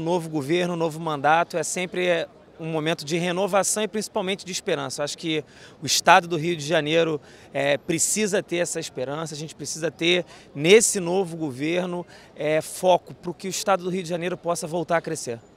Novo governo, novo mandato é sempre é, um momento de renovação e principalmente de esperança. Acho que o Estado do Rio de Janeiro é, precisa ter essa esperança, a gente precisa ter nesse novo governo é, foco para que o Estado do Rio de Janeiro possa voltar a crescer.